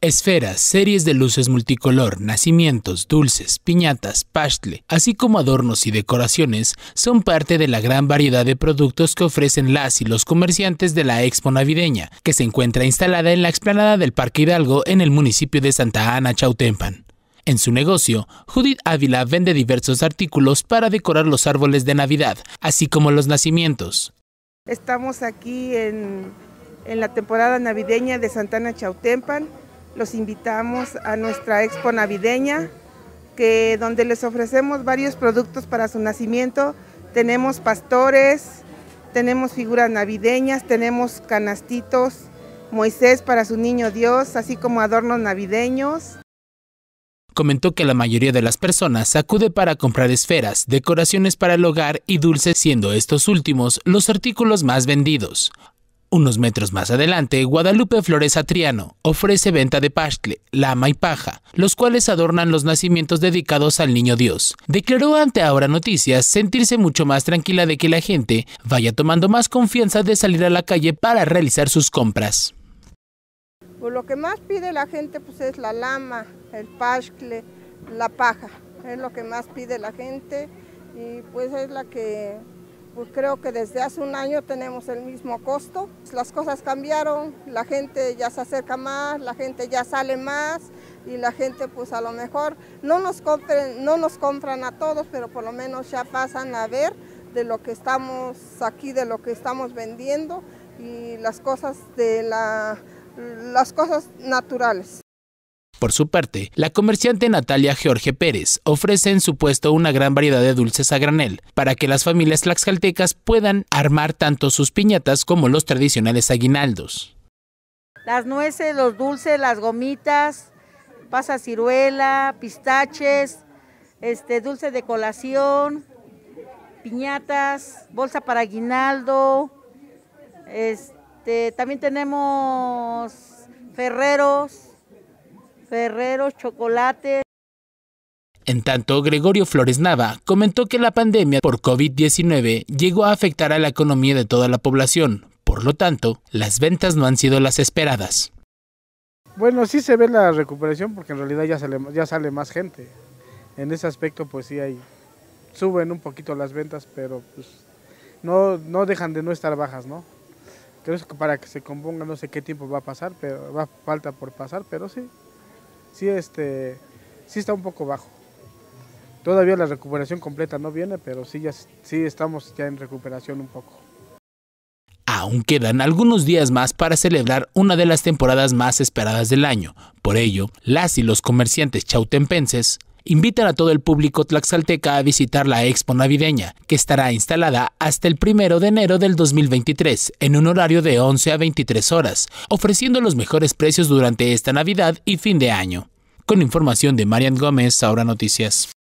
Esferas, series de luces multicolor, nacimientos, dulces, piñatas, pastle, así como adornos y decoraciones, son parte de la gran variedad de productos que ofrecen las y los comerciantes de la Expo Navideña, que se encuentra instalada en la explanada del Parque Hidalgo en el municipio de Santa Ana Chautempan. En su negocio, Judith Ávila vende diversos artículos para decorar los árboles de Navidad, así como los nacimientos. Estamos aquí en, la temporada navideña de Santa Ana, Chautempan. Los invitamos a nuestra expo navideña, que donde les ofrecemos varios productos para su nacimiento. Tenemos pastores, tenemos figuras navideñas, tenemos canastitos, Moisés para su niño Dios, así como adornos navideños. Comentó que la mayoría de las personas acude para comprar esferas, decoraciones para el hogar y dulces, siendo estos últimos los artículos más vendidos. Unos metros más adelante, Guadalupe Flores Atriano ofrece venta de pastle, lama y paja, los cuales adornan los nacimientos dedicados al niño Dios. Declaró ante Ahora Noticias sentirse mucho más tranquila de que la gente vaya tomando más confianza de salir a la calle para realizar sus compras. Pues lo que más pide la gente pues, es la lama, el pastle, la paja. Es lo que más pide la gente y pues es la que pues creo que desde hace un año tenemos el mismo costo. Las cosas cambiaron, la gente ya se acerca más, la gente ya sale más y la gente pues a lo mejor no nos, compren, no nos compran a todos, pero por lo menos ya pasan a ver de lo que estamos aquí, de lo que estamos vendiendo y las cosas de la, las cosas naturales. Por su parte, la comerciante Natalia Jorge Pérez ofrece en su puesto una gran variedad de dulces a granel para que las familias tlaxcaltecas puedan armar tanto sus piñatas como los tradicionales aguinaldos. Las nueces, los dulces, las gomitas, pasa ciruela, pistaches, este dulce de colación, piñatas, bolsa para aguinaldo, este, también tenemos ferreros, Ferreros, chocolate. En tanto, Gregorio Flores Nava comentó que la pandemia por COVID-19 llegó a afectar a la economía de toda la población, por lo tanto, las ventas no han sido las esperadas. Bueno, sí se ve la recuperación porque en realidad ya sale, más gente. En ese aspecto, pues sí hay, suben un poquito las ventas, pero pues no, dejan de no estar bajas, ¿no? Creo que para que se componga no sé qué tiempo va a pasar, pero va falta por pasar, pero sí, sí, este, sí está un poco bajo. Todavía la recuperación completa no viene, pero sí, ya, sí estamos ya en recuperación un poco. Aún quedan algunos días más para celebrar una de las temporadas más esperadas del año. Por ello, las y los comerciantes chautempenses invitan a todo el público tlaxalteca a visitar la expo navideña, que estará instalada hasta el primero de enero del 2023, en un horario de 11 a 23 horas, ofreciendo los mejores precios durante esta Navidad y fin de año. Con información de Marian Gómez, ahora Noticias.